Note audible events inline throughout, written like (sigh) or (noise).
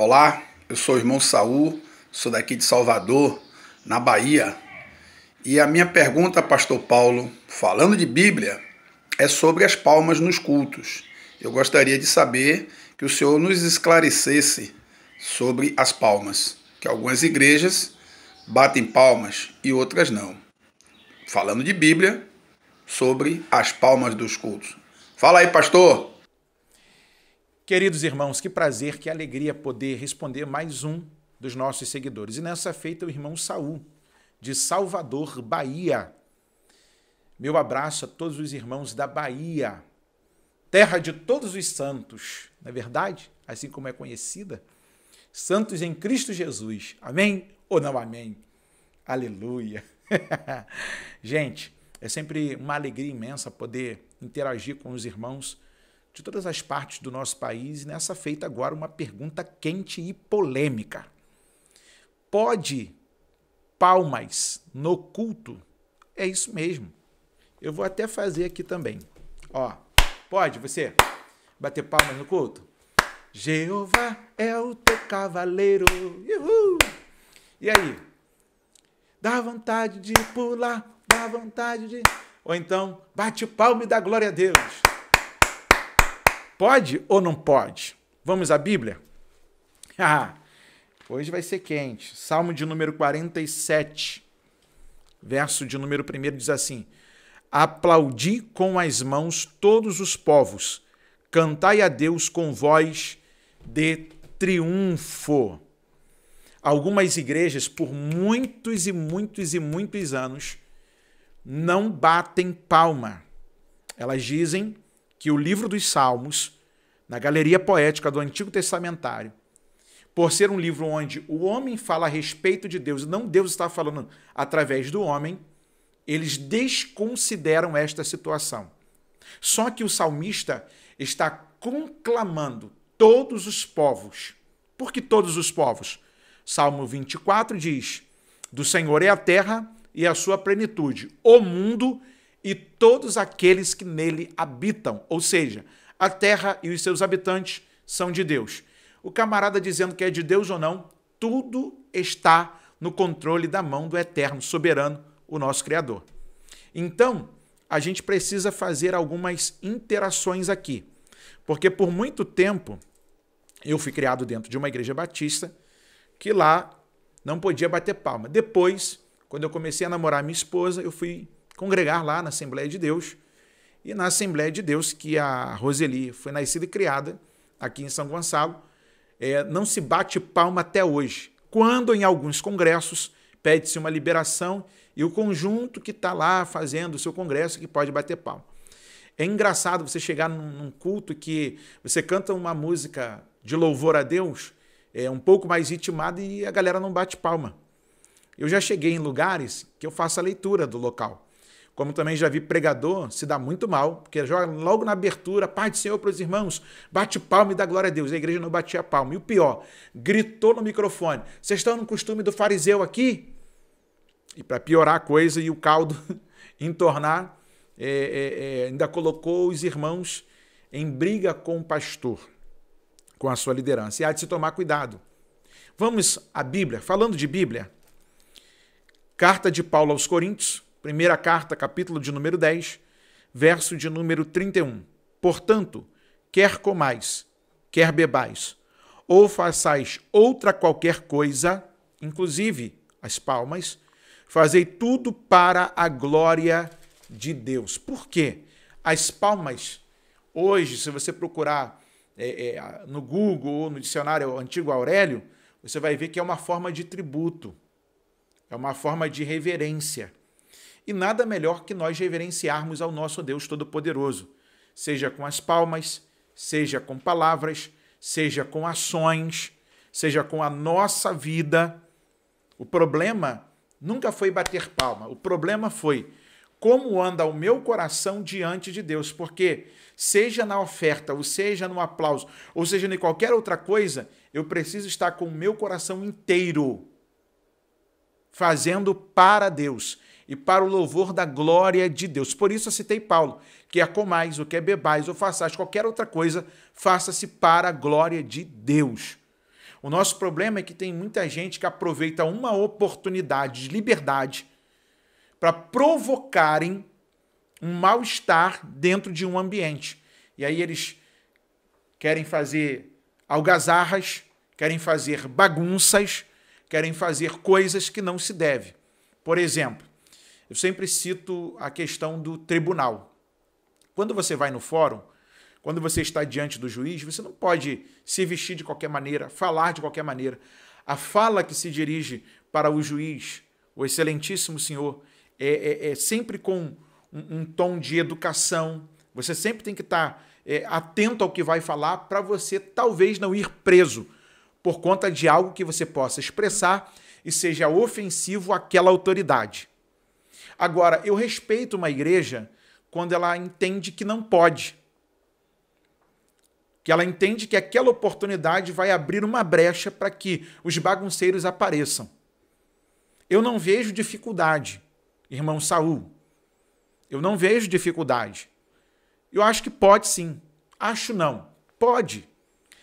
Olá, eu sou o irmão Saul, sou daqui de Salvador, na Bahia. E a minha pergunta, pastor Paulo, falando de Bíblia, é sobre as palmas nos cultos. Eu gostaria de saber que o senhor nos esclarecesse sobre as palmas, que algumas igrejas batem palmas e outras não. Falando de Bíblia, sobre as palmas dos cultos. Fala aí, pastor! Queridos irmãos, que prazer, que alegria poder responder mais um dos nossos seguidores. E nessa feita, o irmão Saul, de Salvador, Bahia. Meu abraço a todos os irmãos da Bahia, terra de todos os santos, não é verdade? Assim como é conhecida. Santos em Cristo Jesus. Amém ou não amém? Aleluia. (laughs) Gente, é sempre uma alegria imensa poder interagir com os irmãos de todas as partes do nosso país, nessa feita agora uma pergunta quente e polêmica. Pode palmas no culto? É isso mesmo. Eu vou até fazer aqui também. Ó, pode você bater palmas no culto? Jeová é o teu cavaleiro. Uhul! E aí? Dá vontade de pular, dá vontade de. Ou então, bate palma e dá glória a Deus. Pode ou não pode? Vamos à Bíblia? (laughs) Ah, hoje vai ser quente. Salmo de número 47, verso de número 1 diz assim: Aplaudi com as mãos todos os povos, cantai a Deus com voz de triunfo. Algumas igrejas, por muitos e muitos e muitos anos, não batem palma. Elas dizem que o livro dos Salmos, na galeria poética do Antigo Testamentário, por ser um livro onde o homem fala a respeito de Deus, não Deus está falando através do homem, eles desconsideram esta situação. Só que o salmista está conclamando todos os povos. Por que todos os povos? Salmo 24 diz: Do Senhor é a terra e a sua plenitude, o mundo e todos aqueles que nele habitam. Ou seja, a terra e os seus habitantes são de Deus. O camarada dizendo que é de Deus ou não, tudo está no controle da mão do eterno soberano, o nosso Criador. Então, a gente precisa fazer algumas interações aqui, porque por muito tempo eu fui criado dentro de uma igreja batista que lá não podia bater palma. Depois, quando eu comecei a namorar minha esposa, eu fui congregar lá na Assembleia de Deus. E na Assembleia de Deus, que a Roseli foi nascida e criada aqui em São Gonçalo, é, não se bate palma até hoje. Quando em alguns congressos pede-se uma liberação e o conjunto que está lá fazendo o seu congresso que pode bater palma. É engraçado você chegar num, culto que você canta uma música de louvor a Deus, é um pouco mais ritmada e a galera não bate palma. Eu já cheguei em lugares que eu faço a leitura do local. Como também já vi pregador se dá muito mal, porque joga logo na abertura, paz do Senhor para os irmãos, bate palma e dá glória a Deus. A igreja não batia palma. E o pior, gritou no microfone: vocês estão no costume do fariseu aqui? E para piorar a coisa e o caldo (laughs) entornar, é, é, é, ainda colocou os irmãos em briga com o pastor, com a sua liderança. E há de se tomar cuidado. Vamos à Bíblia. Falando de Bíblia, carta de Paulo aos Coríntios, Primeira carta, capítulo de número 10, verso de número 31. Portanto, quer comais, quer bebais, ou façais outra qualquer coisa, inclusive as palmas, fazei tudo para a glória de Deus. Por quê? As palmas, hoje, se você procurar é, é, no Google ou no dicionário antigo Aurélio, você vai ver que é uma forma de tributo, é uma forma de reverência e nada melhor que nós reverenciarmos ao nosso Deus Todo-Poderoso, seja com as palmas, seja com palavras, seja com ações, seja com a nossa vida. O problema nunca foi bater palma, o problema foi como anda o meu coração diante de Deus, porque seja na oferta, ou seja no aplauso, ou seja em qualquer outra coisa, eu preciso estar com o meu coração inteiro fazendo para Deus e para o louvor da glória de Deus. Por isso eu citei Paulo, que a é comais, o que é bebais, ou façais qualquer outra coisa, faça-se para a glória de Deus. O nosso problema é que tem muita gente que aproveita uma oportunidade de liberdade para provocarem um mal-estar dentro de um ambiente. E aí eles querem fazer algazarras, querem fazer bagunças, querem fazer coisas que não se deve. Por exemplo, eu sempre cito a questão do tribunal. Quando você vai no fórum, quando você está diante do juiz, você não pode se vestir de qualquer maneira, falar de qualquer maneira. A fala que se dirige para o juiz, o excelentíssimo senhor, é, é, é sempre com um, um, tom de educação. Você sempre tem que estar é, atento ao que vai falar para você talvez não ir preso por conta de algo que você possa expressar e seja ofensivo àquela autoridade. Agora, eu respeito uma igreja quando ela entende que não pode. Que ela entende que aquela oportunidade vai abrir uma brecha para que os bagunceiros apareçam. Eu não vejo dificuldade, irmão Saul. Eu não vejo dificuldade. Eu acho que pode sim. Acho não. Pode.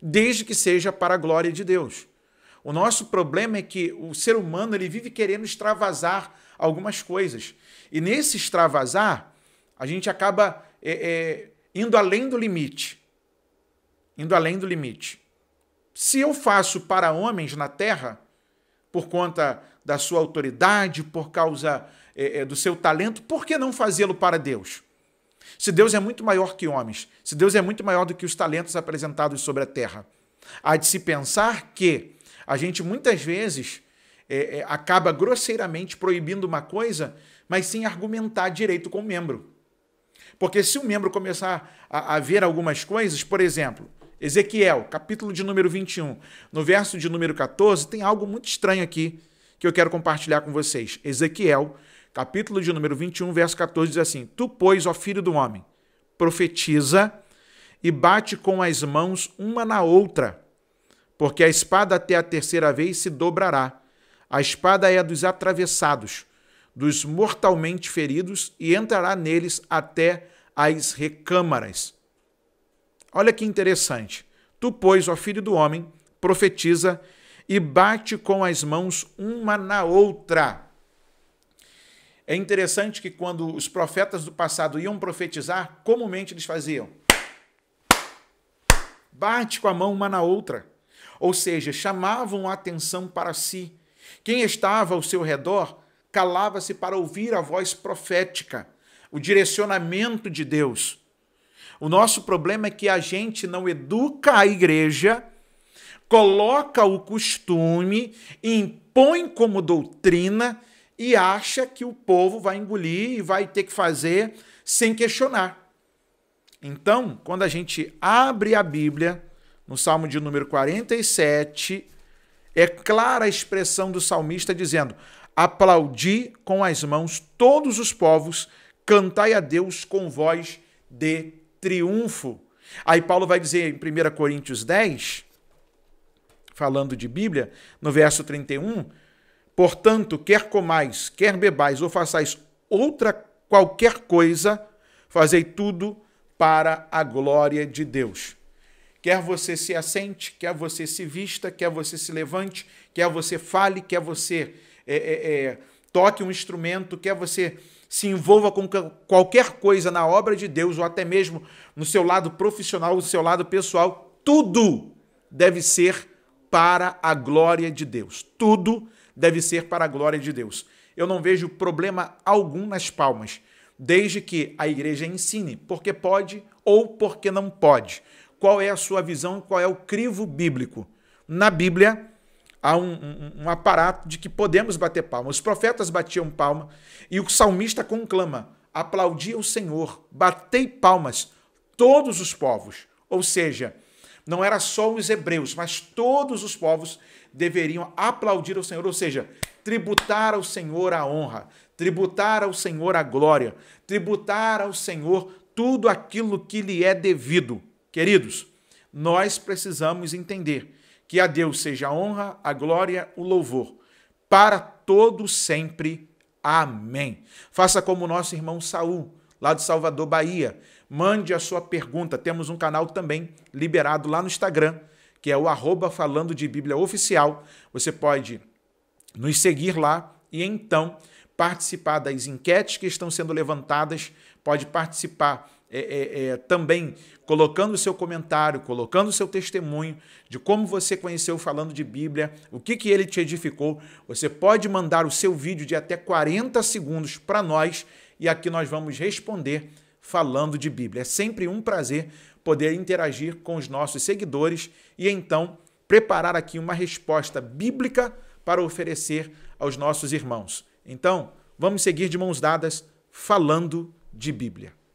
Desde que seja para a glória de Deus. O nosso problema é que o ser humano ele vive querendo extravasar algumas coisas. E nesse extravasar, a gente acaba é, é, indo além do limite. Indo além do limite. Se eu faço para homens na terra, por conta da sua autoridade, por causa é, é, do seu talento, por que não fazê-lo para Deus? Se Deus é muito maior que homens, se Deus é muito maior do que os talentos apresentados sobre a terra, há de se pensar que a gente muitas vezes é, é, acaba grosseiramente proibindo uma coisa, mas sem argumentar direito com o membro. Porque se o membro começar a, a ver algumas coisas, por exemplo, Ezequiel, capítulo de número 21, no verso de número 14, tem algo muito estranho aqui que eu quero compartilhar com vocês. Ezequiel, capítulo de número 21, verso 14, diz assim: Tu, pois, ó filho do homem, profetiza e bate com as mãos uma na outra, porque a espada até a terceira vez se dobrará, a espada é a dos atravessados, dos mortalmente feridos, e entrará neles até as recâmaras. Olha que interessante. Tu, pois, ó filho do homem, profetiza e bate com as mãos uma na outra. É interessante que quando os profetas do passado iam profetizar, comumente eles faziam bate com a mão uma na outra. Ou seja, chamavam a atenção para si, quem estava ao seu redor calava-se para ouvir a voz profética, o direcionamento de Deus. O nosso problema é que a gente não educa a igreja, coloca o costume, impõe como doutrina e acha que o povo vai engolir e vai ter que fazer sem questionar. Então, quando a gente abre a Bíblia, no Salmo de número 47, é clara a expressão do salmista dizendo: Aplaudi com as mãos todos os povos, cantai a Deus com voz de triunfo. Aí Paulo vai dizer em 1 Coríntios 10, falando de Bíblia, no verso 31, portanto, quer comais, quer bebais ou façais outra qualquer coisa, fazei tudo para a glória de Deus. Quer você se assente, quer você se vista, quer você se levante, quer você fale, quer você é, é, é, toque um instrumento, quer você se envolva com qualquer coisa na obra de Deus ou até mesmo no seu lado profissional, no seu lado pessoal, tudo deve ser para a glória de Deus. Tudo deve ser para a glória de Deus. Eu não vejo problema algum nas palmas, desde que a igreja ensine, porque pode ou porque não pode qual é a sua visão, qual é o crivo bíblico. Na Bíblia, há um, um, um, aparato de que podemos bater palma. Os profetas batiam palma e o salmista conclama: aplaudia o Senhor, batei palmas, todos os povos. Ou seja, não era só os hebreus, mas todos os povos deveriam aplaudir ao Senhor, ou seja, tributar ao Senhor a honra, tributar ao Senhor a glória, tributar ao Senhor tudo aquilo que lhe é devido. Queridos, nós precisamos entender que a Deus seja a honra, a glória, o louvor, para todo sempre. Amém. Faça como o nosso irmão Saul, lá de Salvador, Bahia. Mande a sua pergunta. Temos um canal também liberado lá no Instagram, que é o arroba falando de Bíblia Oficial. Você pode nos seguir lá e então participar das enquetes que estão sendo levantadas, pode participar é, é, é, também colocando o seu comentário, colocando o seu testemunho de como você conheceu falando de Bíblia, o que, que ele te edificou. Você pode mandar o seu vídeo de até 40 segundos para nós e aqui nós vamos responder falando de Bíblia. É sempre um prazer poder interagir com os nossos seguidores e então preparar aqui uma resposta bíblica para oferecer aos nossos irmãos. Então, vamos seguir de mãos dadas falando de Bíblia.